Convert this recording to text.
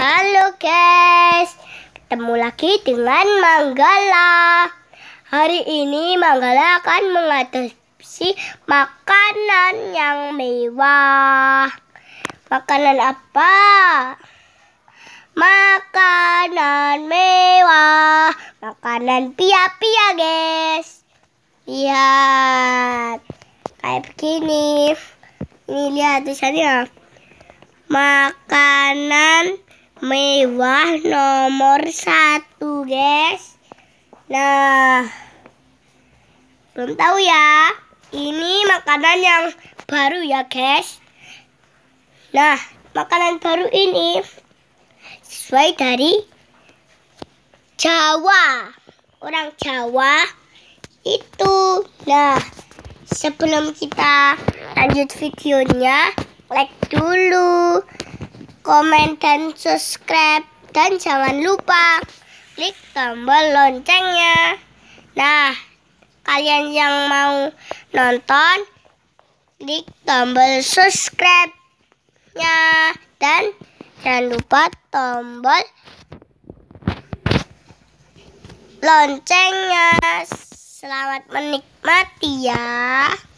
Halo guys, ketemu lagi dengan Manggala. Hari ini Manggala akan mengadopsi makanan yang mewah. Makanan apa? Makanan mewah, makanan pia-pia guys. Lihat, kayak begini. Ini lihat tulisannya. Makanan mewah nomor satu guys nah belum tahu ya ini makanan yang baru ya guys nah makanan baru ini sesuai dari Jawa orang Jawa itu nah sebelum kita lanjut videonya like dulu komen, dan subscribe. Dan jangan lupa klik tombol loncengnya. Nah, kalian yang mau nonton, klik tombol subscribe-nya. Dan jangan lupa tombol loncengnya. Selamat menikmati ya.